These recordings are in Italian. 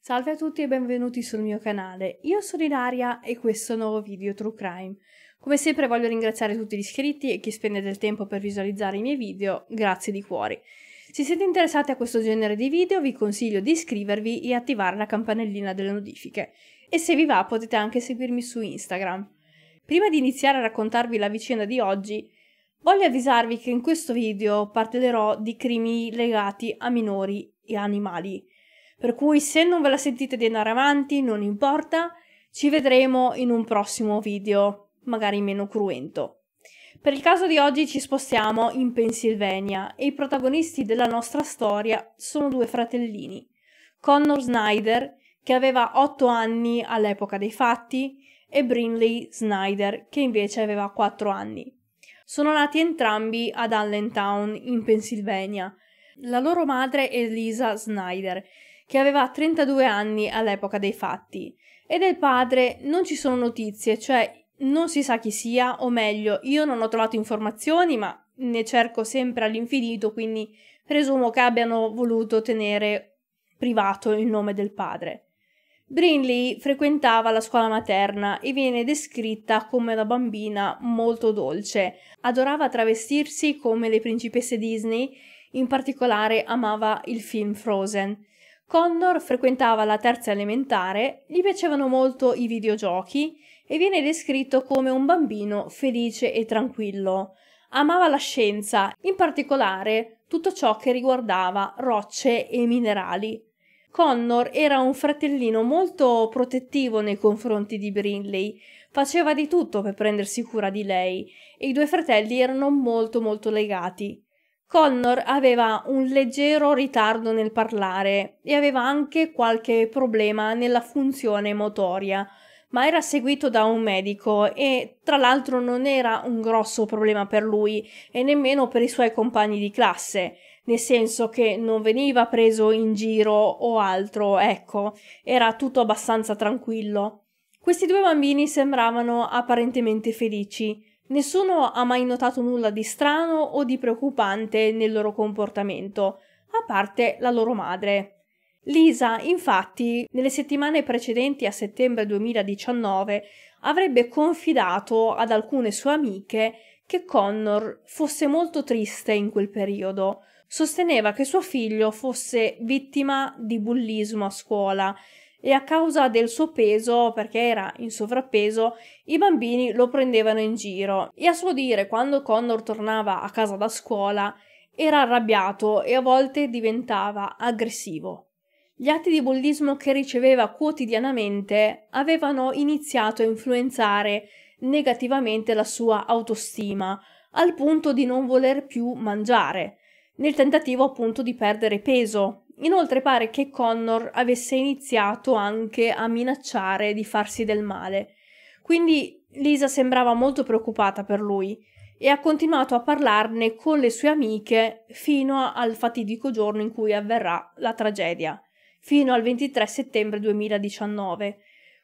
Salve a tutti e benvenuti sul mio canale, io sono Ilaria e questo è un nuovo video True Crime. Come sempre voglio ringraziare tutti gli iscritti e chi spende del tempo per visualizzare i miei video, grazie di cuore. Se siete interessati a questo genere di video vi consiglio di iscrivervi e attivare la campanellina delle notifiche e se vi va potete anche seguirmi su Instagram. Prima di iniziare a raccontarvi la vicenda di oggi, voglio avvisarvi che in questo video parlerò di crimini legati a minori e animali. Per cui se non ve la sentite di andare avanti, non importa, ci vedremo in un prossimo video, magari meno cruento. Per il caso di oggi ci spostiamo in Pennsylvania e i protagonisti della nostra storia sono due fratellini, Connor Snyder, che aveva 8 anni all'epoca dei fatti, e Brinley Snyder, che invece aveva 4 anni. Sono nati entrambi ad Allentown, in Pennsylvania. La loro madre è Lisa Snyder, che aveva 32 anni all'epoca dei fatti, e del padre non ci sono notizie, cioè non si sa chi sia, o meglio, io non ho trovato informazioni, ma ne cerco sempre all'infinito, quindi presumo che abbiano voluto tenere privato il nome del padre. Brinley frequentava la scuola materna e viene descritta come una bambina molto dolce. Adorava travestirsi come le principesse Disney, in particolare amava il film Frozen. Connor frequentava la terza elementare, gli piacevano molto i videogiochi e viene descritto come un bambino felice e tranquillo. Amava la scienza, in particolare tutto ciò che riguardava rocce e minerali. Connor era un fratellino molto protettivo nei confronti di Brinley, faceva di tutto per prendersi cura di lei e i due fratelli erano molto molto legati. Connor aveva un leggero ritardo nel parlare e aveva anche qualche problema nella funzione motoria, ma era seguito da un medico e tra l'altro non era un grosso problema per lui e nemmeno per i suoi compagni di classe, nel senso che non veniva preso in giro o altro, ecco, era tutto abbastanza tranquillo. Questi due bambini sembravano apparentemente felici. Nessuno ha mai notato nulla di strano o di preoccupante nel loro comportamento, a parte la loro madre. Lisa, infatti, nelle settimane precedenti a settembre 2019 avrebbe confidato ad alcune sue amiche che Connor fosse molto triste in quel periodo. Sosteneva che suo figlio fosse vittima di bullismo a scuola e a causa del suo peso, perché era in sovrappeso, i bambini lo prendevano in giro e a suo dire quando Connor tornava a casa da scuola era arrabbiato e a volte diventava aggressivo. Gli atti di bullismo che riceveva quotidianamente avevano iniziato a influenzare negativamente la sua autostima, al punto di non voler più mangiare, nel tentativo appunto di perdere peso. Inoltre pare che Connor avesse iniziato anche a minacciare di farsi del male. Quindi Lisa sembrava molto preoccupata per lui e ha continuato a parlarne con le sue amiche fino al fatidico giorno in cui avverrà la tragedia fino al 23 settembre 2019.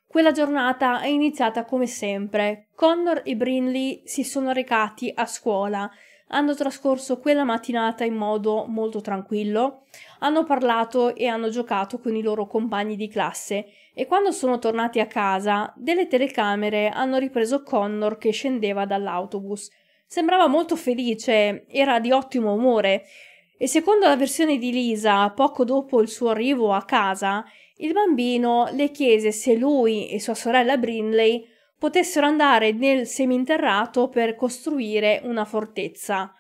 Quella giornata è iniziata come sempre. Connor e Brinley si sono recati a scuola. Hanno trascorso quella mattinata in modo molto tranquillo, hanno parlato e hanno giocato con i loro compagni di classe e quando sono tornati a casa, delle telecamere hanno ripreso Connor che scendeva dall'autobus. Sembrava molto felice, era di ottimo umore e secondo la versione di Lisa, poco dopo il suo arrivo a casa, il bambino le chiese se lui e sua sorella Brindley potessero andare nel seminterrato per costruire una fortezza.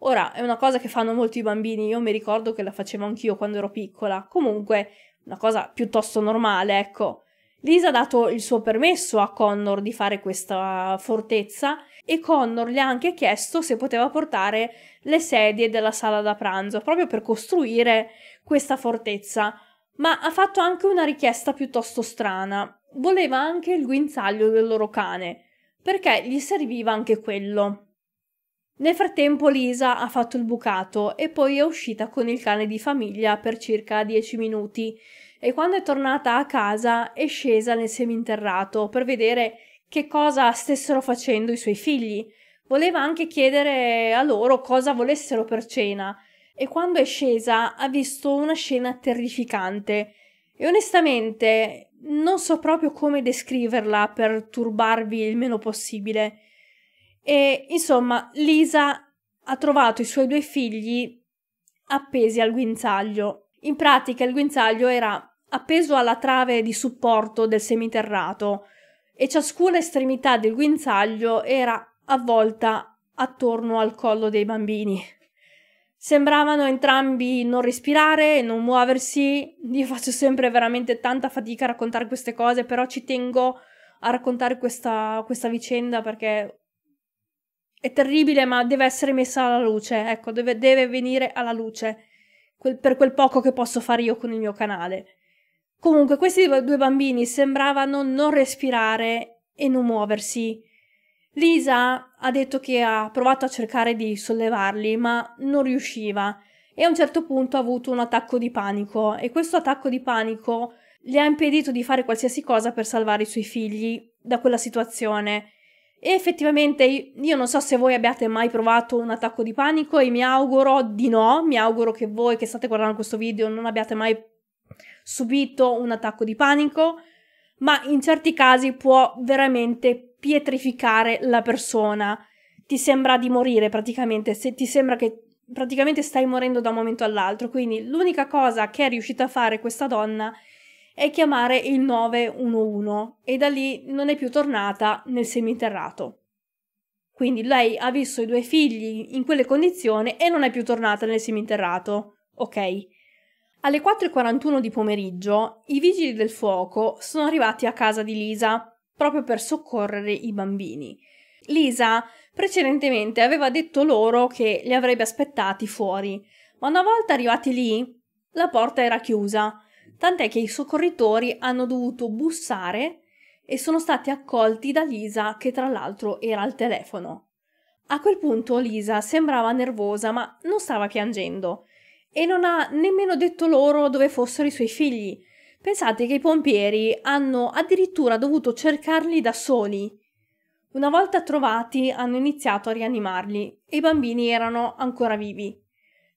Ora, è una cosa che fanno molti bambini, io mi ricordo che la facevo anch'io quando ero piccola, comunque una cosa piuttosto normale, ecco. Lisa ha dato il suo permesso a Connor di fare questa fortezza e Connor gli ha anche chiesto se poteva portare le sedie della sala da pranzo, proprio per costruire questa fortezza. Ma ha fatto anche una richiesta piuttosto strana. Voleva anche il guinzaglio del loro cane, perché gli serviva anche quello. Nel frattempo Lisa ha fatto il bucato e poi è uscita con il cane di famiglia per circa 10 minuti e quando è tornata a casa è scesa nel seminterrato per vedere che cosa stessero facendo i suoi figli. Voleva anche chiedere a loro cosa volessero per cena e quando è scesa ha visto una scena terrificante e onestamente non so proprio come descriverla per turbarvi il meno possibile. E insomma, Lisa ha trovato i suoi due figli appesi al guinzaglio. In pratica il guinzaglio era appeso alla trave di supporto del semiterrato, e ciascuna estremità del guinzaglio era avvolta attorno al collo dei bambini. Sembravano entrambi non respirare, non muoversi. Io faccio sempre veramente tanta fatica a raccontare queste cose, però ci tengo a raccontare questa, questa vicenda perché è terribile, ma deve essere messa alla luce. Ecco, deve, deve venire alla luce quel, per quel poco che posso fare io con il mio canale. Comunque, questi due bambini sembravano non respirare e non muoversi. Lisa ha detto che ha provato a cercare di sollevarli, ma non riusciva e a un certo punto ha avuto un attacco di panico e questo attacco di panico le ha impedito di fare qualsiasi cosa per salvare i suoi figli da quella situazione. E effettivamente io non so se voi abbiate mai provato un attacco di panico e mi auguro di no, mi auguro che voi che state guardando questo video non abbiate mai subito un attacco di panico, ma in certi casi può veramente pietrificare la persona. Ti sembra di morire praticamente, se ti sembra che praticamente stai morendo da un momento all'altro. Quindi l'unica cosa che è riuscita a fare questa donna è chiamare il 911 e da lì non è più tornata nel seminterrato. Quindi lei ha visto i due figli in quelle condizioni e non è più tornata nel seminterrato. Ok. Alle 4.41 di pomeriggio i vigili del fuoco sono arrivati a casa di Lisa proprio per soccorrere i bambini. Lisa precedentemente aveva detto loro che li avrebbe aspettati fuori, ma una volta arrivati lì la porta era chiusa, tant'è che i soccorritori hanno dovuto bussare e sono stati accolti da Lisa che tra l'altro era al telefono. A quel punto Lisa sembrava nervosa ma non stava piangendo e non ha nemmeno detto loro dove fossero i suoi figli. Pensate che i pompieri hanno addirittura dovuto cercarli da soli. Una volta trovati hanno iniziato a rianimarli e i bambini erano ancora vivi.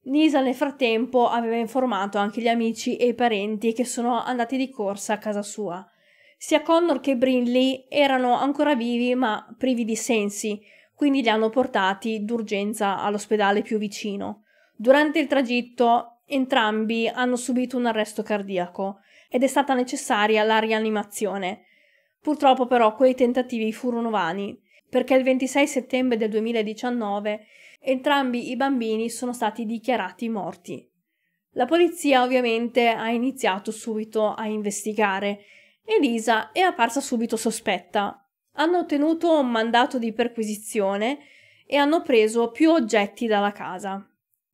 Nisa nel frattempo aveva informato anche gli amici e i parenti che sono andati di corsa a casa sua. Sia Connor che Brinley erano ancora vivi ma privi di sensi, quindi li hanno portati d'urgenza all'ospedale più vicino. Durante il tragitto entrambi hanno subito un arresto cardiaco ed è stata necessaria la rianimazione. Purtroppo però quei tentativi furono vani, perché il 26 settembre del 2019 entrambi i bambini sono stati dichiarati morti. La polizia ovviamente ha iniziato subito a investigare e Lisa è apparsa subito sospetta. Hanno ottenuto un mandato di perquisizione e hanno preso più oggetti dalla casa.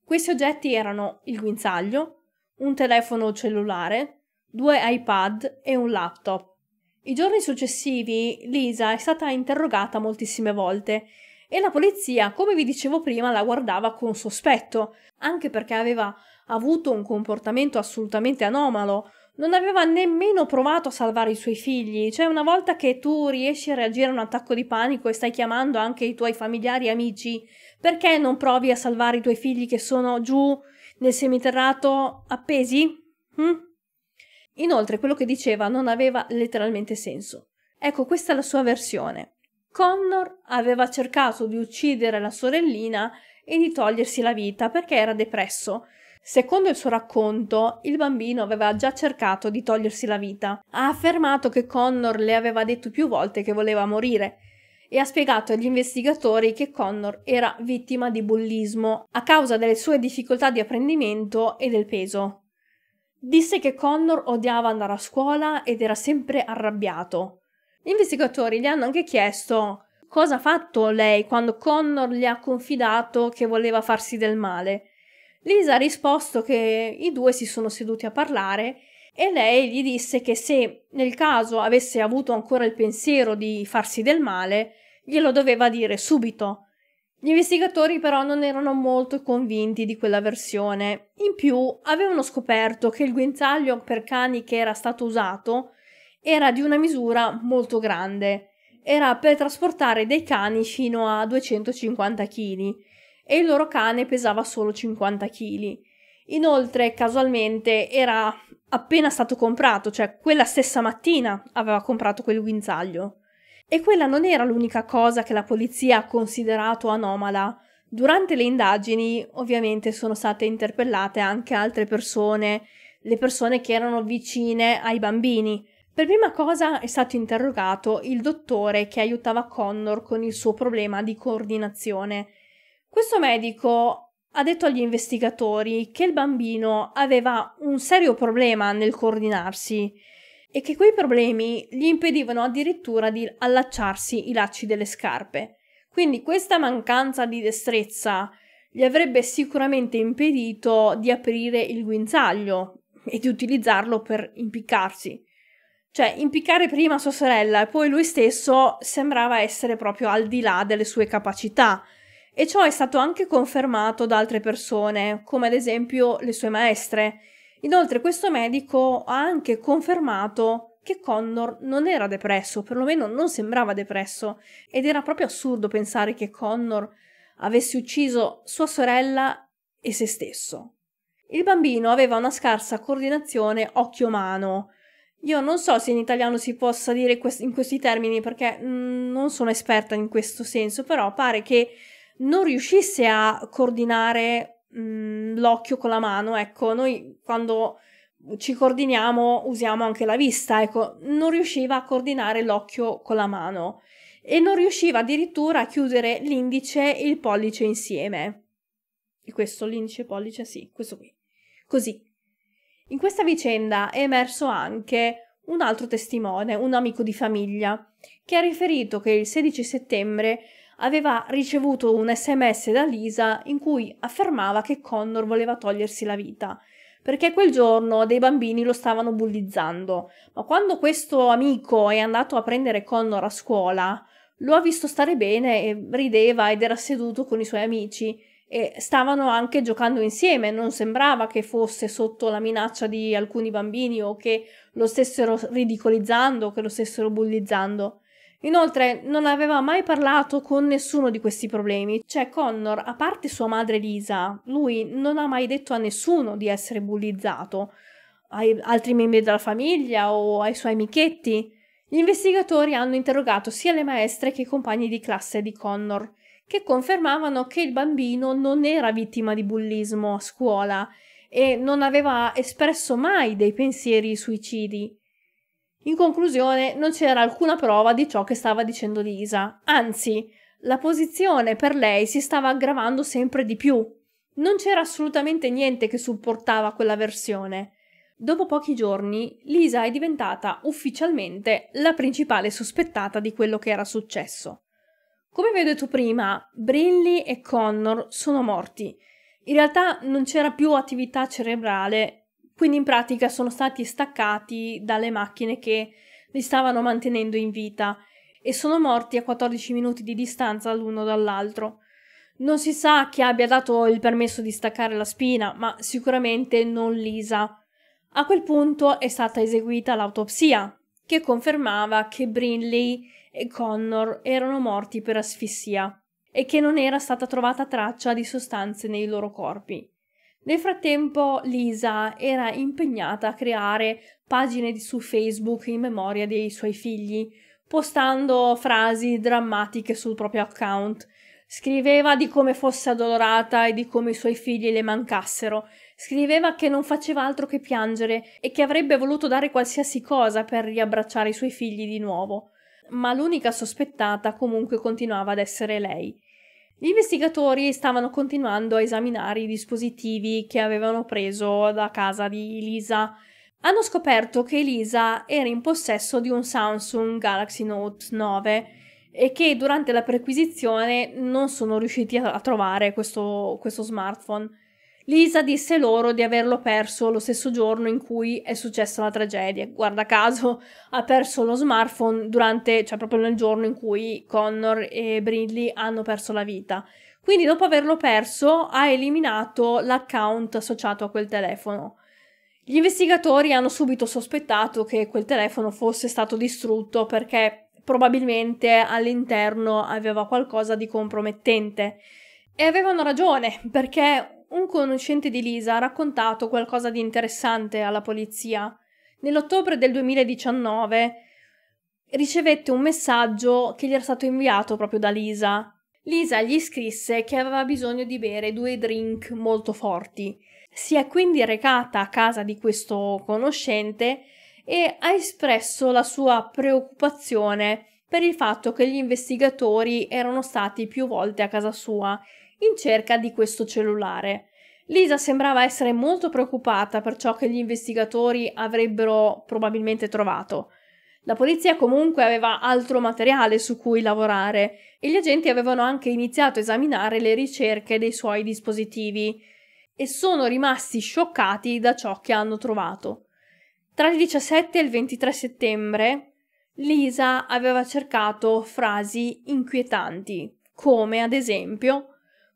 Questi oggetti erano il guinzaglio, un telefono cellulare, due iPad e un laptop. I giorni successivi Lisa è stata interrogata moltissime volte e la polizia, come vi dicevo prima, la guardava con sospetto, anche perché aveva avuto un comportamento assolutamente anomalo, non aveva nemmeno provato a salvare i suoi figli. Cioè, una volta che tu riesci a reagire a un attacco di panico e stai chiamando anche i tuoi familiari e amici, perché non provi a salvare i tuoi figli che sono giù nel seminterrato appesi? Hm? Inoltre, quello che diceva non aveva letteralmente senso. Ecco, questa è la sua versione. Connor aveva cercato di uccidere la sorellina e di togliersi la vita perché era depresso Secondo il suo racconto, il bambino aveva già cercato di togliersi la vita. Ha affermato che Connor le aveva detto più volte che voleva morire e ha spiegato agli investigatori che Connor era vittima di bullismo a causa delle sue difficoltà di apprendimento e del peso. Disse che Connor odiava andare a scuola ed era sempre arrabbiato. Gli investigatori gli hanno anche chiesto cosa ha fatto lei quando Connor gli ha confidato che voleva farsi del male Lisa ha risposto che i due si sono seduti a parlare e lei gli disse che se nel caso avesse avuto ancora il pensiero di farsi del male, glielo doveva dire subito. Gli investigatori però non erano molto convinti di quella versione. In più avevano scoperto che il guinzaglio per cani che era stato usato era di una misura molto grande. Era per trasportare dei cani fino a 250 kg e il loro cane pesava solo 50 kg. Inoltre, casualmente, era appena stato comprato, cioè quella stessa mattina aveva comprato quel guinzaglio. E quella non era l'unica cosa che la polizia ha considerato anomala. Durante le indagini, ovviamente, sono state interpellate anche altre persone, le persone che erano vicine ai bambini. Per prima cosa è stato interrogato il dottore che aiutava Connor con il suo problema di coordinazione questo medico ha detto agli investigatori che il bambino aveva un serio problema nel coordinarsi e che quei problemi gli impedivano addirittura di allacciarsi i lacci delle scarpe. Quindi questa mancanza di destrezza gli avrebbe sicuramente impedito di aprire il guinzaglio e di utilizzarlo per impiccarsi. Cioè, impiccare prima sua sorella e poi lui stesso sembrava essere proprio al di là delle sue capacità e ciò è stato anche confermato da altre persone, come ad esempio le sue maestre. Inoltre questo medico ha anche confermato che Connor non era depresso, perlomeno non sembrava depresso, ed era proprio assurdo pensare che Connor avesse ucciso sua sorella e se stesso. Il bambino aveva una scarsa coordinazione occhio-mano. Io non so se in italiano si possa dire in questi termini perché mm, non sono esperta in questo senso, però pare che non riuscisse a coordinare mh, mhmm, l'occhio con la mano. Ecco, noi quando ci coordiniamo usiamo anche la vista, ecco, non riusciva a coordinare l'occhio con la mano e non riusciva addirittura a chiudere l'indice e il pollice insieme. E questo l'indice e pollice, sì, questo qui. Così. In questa vicenda è emerso anche un altro testimone, un amico di famiglia, che ha riferito che il 16 settembre aveva ricevuto un sms da Lisa in cui affermava che Connor voleva togliersi la vita perché quel giorno dei bambini lo stavano bullizzando. Ma quando questo amico è andato a prendere Connor a scuola, lo ha visto stare bene e rideva ed era seduto con i suoi amici e stavano anche giocando insieme, non sembrava che fosse sotto la minaccia di alcuni bambini o che lo stessero ridicolizzando, o che lo stessero bullizzando. Inoltre non aveva mai parlato con nessuno di questi problemi, cioè Connor, a parte sua madre Lisa, lui non ha mai detto a nessuno di essere bullizzato, ai altri membri della famiglia o ai suoi amichetti. Gli investigatori hanno interrogato sia le maestre che i compagni di classe di Connor, che confermavano che il bambino non era vittima di bullismo a scuola e non aveva espresso mai dei pensieri suicidi. In conclusione, non c'era alcuna prova di ciò che stava dicendo Lisa, anzi, la posizione per lei si stava aggravando sempre di più. Non c'era assolutamente niente che supportava quella versione. Dopo pochi giorni, Lisa è diventata ufficialmente la principale sospettata di quello che era successo. Come vi ho detto prima, Brinley e Connor sono morti. In realtà non c'era più attività cerebrale quindi in pratica sono stati staccati dalle macchine che li stavano mantenendo in vita e sono morti a 14 minuti di distanza l'uno dall'altro. Non si sa chi abbia dato il permesso di staccare la spina, ma sicuramente non Lisa. A quel punto è stata eseguita l'autopsia, che confermava che Brinley e Connor erano morti per asfissia e che non era stata trovata traccia di sostanze nei loro corpi. Nel frattempo Lisa era impegnata a creare pagine su Facebook in memoria dei suoi figli, postando frasi drammatiche sul proprio account. Scriveva di come fosse addolorata e di come i suoi figli le mancassero. Scriveva che non faceva altro che piangere e che avrebbe voluto dare qualsiasi cosa per riabbracciare i suoi figli di nuovo. Ma l'unica sospettata comunque continuava ad essere lei. Gli investigatori stavano continuando a esaminare i dispositivi che avevano preso da casa di Lisa. Hanno scoperto che Lisa era in possesso di un Samsung Galaxy Note 9 e che durante la perquisizione non sono riusciti a trovare questo, questo smartphone. Lisa disse loro di averlo perso lo stesso giorno in cui è successa la tragedia. Guarda caso, ha perso lo smartphone durante, cioè proprio nel giorno in cui Connor e Brindley hanno perso la vita. Quindi dopo averlo perso ha eliminato l'account associato a quel telefono. Gli investigatori hanno subito sospettato che quel telefono fosse stato distrutto perché probabilmente all'interno aveva qualcosa di compromettente. E avevano ragione, perché un conoscente di Lisa ha raccontato qualcosa di interessante alla polizia. Nell'ottobre del 2019 ricevette un messaggio che gli era stato inviato proprio da Lisa. Lisa gli scrisse che aveva bisogno di bere due drink molto forti. Si è quindi recata a casa di questo conoscente e ha espresso la sua preoccupazione per il fatto che gli investigatori erano stati più volte a casa sua in cerca di questo cellulare. Lisa sembrava essere molto preoccupata per ciò che gli investigatori avrebbero probabilmente trovato. La polizia comunque aveva altro materiale su cui lavorare e gli agenti avevano anche iniziato a esaminare le ricerche dei suoi dispositivi e sono rimasti scioccati da ciò che hanno trovato. Tra il 17 e il 23 settembre Lisa aveva cercato frasi inquietanti, come ad esempio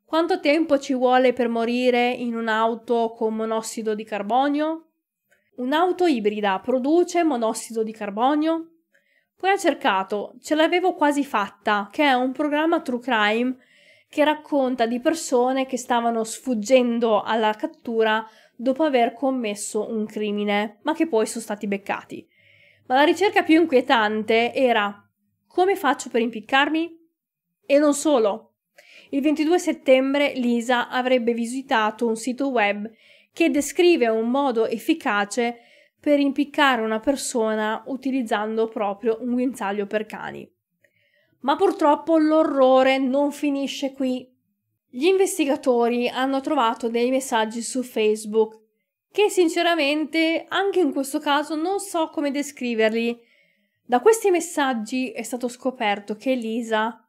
quanto tempo ci vuole per morire in un'auto con monossido di carbonio? Un'auto ibrida produce monossido di carbonio? Poi ho cercato Ce l'avevo quasi fatta, che è un programma true crime che racconta di persone che stavano sfuggendo alla cattura dopo aver commesso un crimine, ma che poi sono stati beccati. Ma la ricerca più inquietante era come faccio per impiccarmi? E non solo, il 22 settembre Lisa avrebbe visitato un sito web che descrive un modo efficace per impiccare una persona utilizzando proprio un guinzaglio per cani. Ma purtroppo l'orrore non finisce qui. Gli investigatori hanno trovato dei messaggi su Facebook che sinceramente anche in questo caso non so come descriverli. Da questi messaggi è stato scoperto che Lisa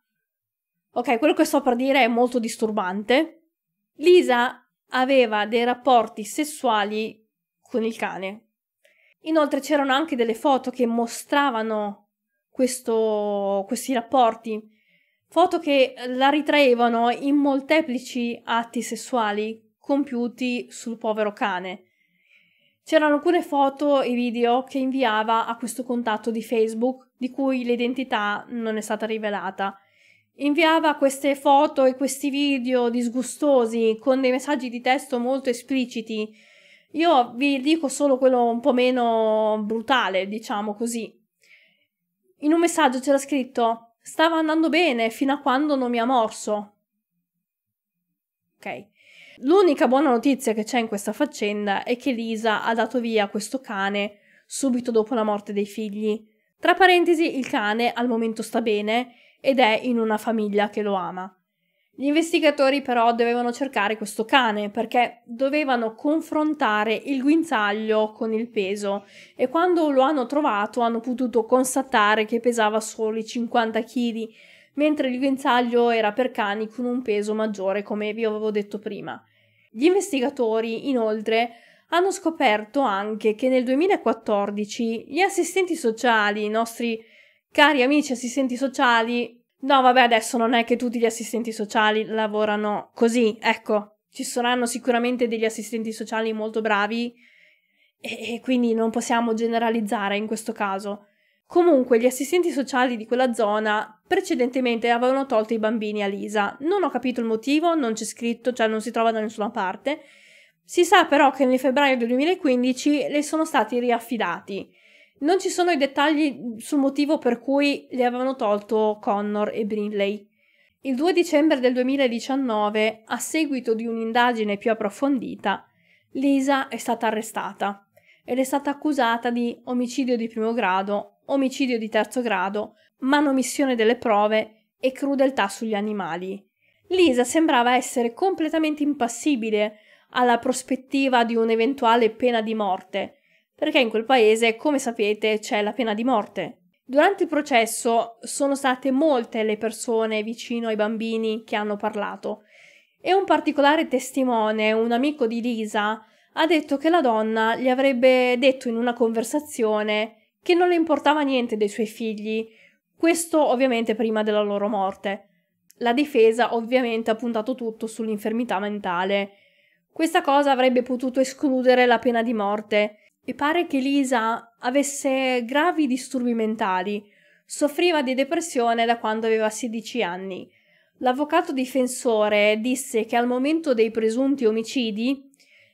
Ok, quello che sto per dire è molto disturbante. Lisa aveva dei rapporti sessuali con il cane. Inoltre c'erano anche delle foto che mostravano questo, questi rapporti, foto che la ritraevano in molteplici atti sessuali compiuti sul povero cane. C'erano alcune foto e video che inviava a questo contatto di Facebook di cui l'identità non è stata rivelata inviava queste foto e questi video disgustosi con dei messaggi di testo molto espliciti. Io vi dico solo quello un po' meno brutale, diciamo così. In un messaggio c'era scritto: Stava andando bene fino a quando non mi ha morso. Ok. L'unica buona notizia che c'è in questa faccenda è che Lisa ha dato via questo cane subito dopo la morte dei figli. Tra parentesi, il cane al momento sta bene ed è in una famiglia che lo ama. Gli investigatori però dovevano cercare questo cane perché dovevano confrontare il guinzaglio con il peso e quando lo hanno trovato hanno potuto constatare che pesava soli 50 kg, mentre il guinzaglio era per cani con un peso maggiore come vi avevo detto prima. Gli investigatori inoltre hanno scoperto anche che nel 2014 gli assistenti sociali, i nostri Cari amici assistenti sociali, no vabbè adesso non è che tutti gli assistenti sociali lavorano così, ecco, ci saranno sicuramente degli assistenti sociali molto bravi e, e quindi non possiamo generalizzare in questo caso. Comunque gli assistenti sociali di quella zona precedentemente avevano tolto i bambini a Lisa. Non ho capito il motivo, non c'è scritto, cioè non si trova da nessuna parte. Si sa però che nel febbraio del 2015 le sono stati riaffidati non ci sono i dettagli sul motivo per cui gli avevano tolto Connor e Brindley. Il 2 dicembre del 2019, a seguito di un'indagine più approfondita, Lisa è stata arrestata ed è stata accusata di omicidio di primo grado, omicidio di terzo grado, manomissione delle prove e crudeltà sugli animali. Lisa sembrava essere completamente impassibile alla prospettiva di un'eventuale pena di morte perché in quel paese, come sapete, c'è la pena di morte. Durante il processo sono state molte le persone vicino ai bambini che hanno parlato e un particolare testimone, un amico di Lisa, ha detto che la donna gli avrebbe detto in una conversazione che non le importava niente dei suoi figli, questo ovviamente prima della loro morte. La difesa ovviamente ha puntato tutto sull'infermità mentale. Questa cosa avrebbe potuto escludere la pena di morte, e pare che Lisa avesse gravi disturbi mentali, soffriva di depressione da quando aveva 16 anni. L'avvocato difensore disse che al momento dei presunti omicidi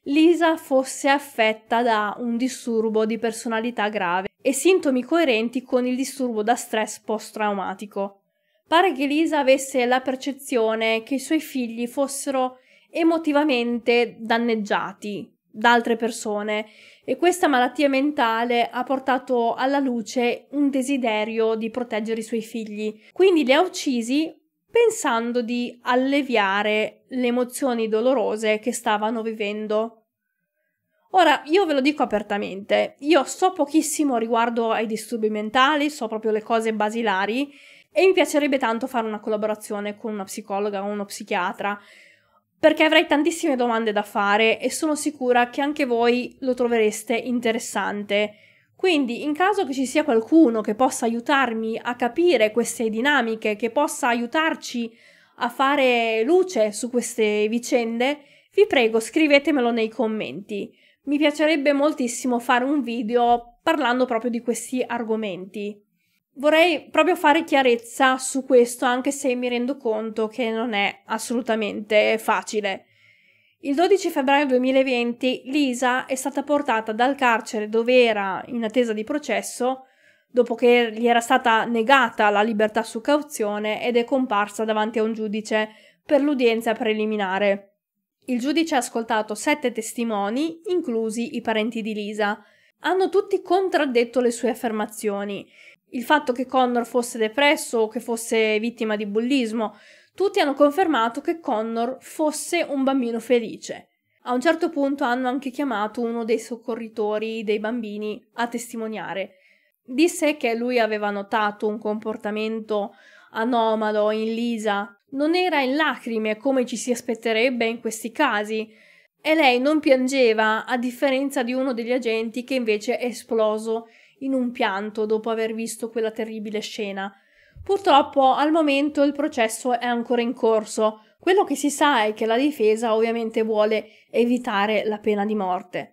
Lisa fosse affetta da un disturbo di personalità grave e sintomi coerenti con il disturbo da stress post-traumatico. Pare che Lisa avesse la percezione che i suoi figli fossero emotivamente danneggiati da altre persone e questa malattia mentale ha portato alla luce un desiderio di proteggere i suoi figli. Quindi li ha uccisi pensando di alleviare le emozioni dolorose che stavano vivendo. Ora, io ve lo dico apertamente, io so pochissimo riguardo ai disturbi mentali, so proprio le cose basilari e mi piacerebbe tanto fare una collaborazione con una psicologa o uno psichiatra perché avrei tantissime domande da fare e sono sicura che anche voi lo trovereste interessante. Quindi, in caso che ci sia qualcuno che possa aiutarmi a capire queste dinamiche, che possa aiutarci a fare luce su queste vicende, vi prego scrivetemelo nei commenti. Mi piacerebbe moltissimo fare un video parlando proprio di questi argomenti. Vorrei proprio fare chiarezza su questo, anche se mi rendo conto che non è assolutamente facile. Il 12 febbraio 2020 Lisa è stata portata dal carcere dove era in attesa di processo dopo che gli era stata negata la libertà su cauzione ed è comparsa davanti a un giudice per l'udienza preliminare. Il giudice ha ascoltato sette testimoni, inclusi i parenti di Lisa. Hanno tutti contraddetto le sue affermazioni il fatto che Connor fosse depresso o che fosse vittima di bullismo, tutti hanno confermato che Connor fosse un bambino felice. A un certo punto hanno anche chiamato uno dei soccorritori dei bambini a testimoniare. Disse che lui aveva notato un comportamento anomalo in Lisa, non era in lacrime come ci si aspetterebbe in questi casi, e lei non piangeva a differenza di uno degli agenti che invece è esploso in un pianto dopo aver visto quella terribile scena. Purtroppo al momento il processo è ancora in corso. Quello che si sa è che la difesa ovviamente vuole evitare la pena di morte.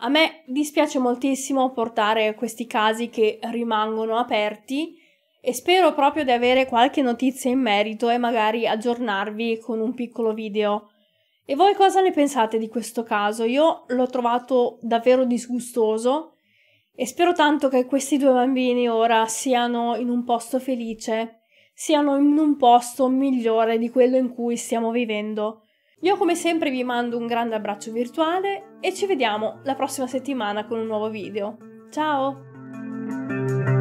A me dispiace moltissimo portare questi casi che rimangono aperti e spero proprio di avere qualche notizia in merito e magari aggiornarvi con un piccolo video. E voi cosa ne pensate di questo caso? Io l'ho trovato davvero disgustoso e spero tanto che questi due bambini ora siano in un posto felice, siano in un posto migliore di quello in cui stiamo vivendo. Io come sempre vi mando un grande abbraccio virtuale e ci vediamo la prossima settimana con un nuovo video. Ciao!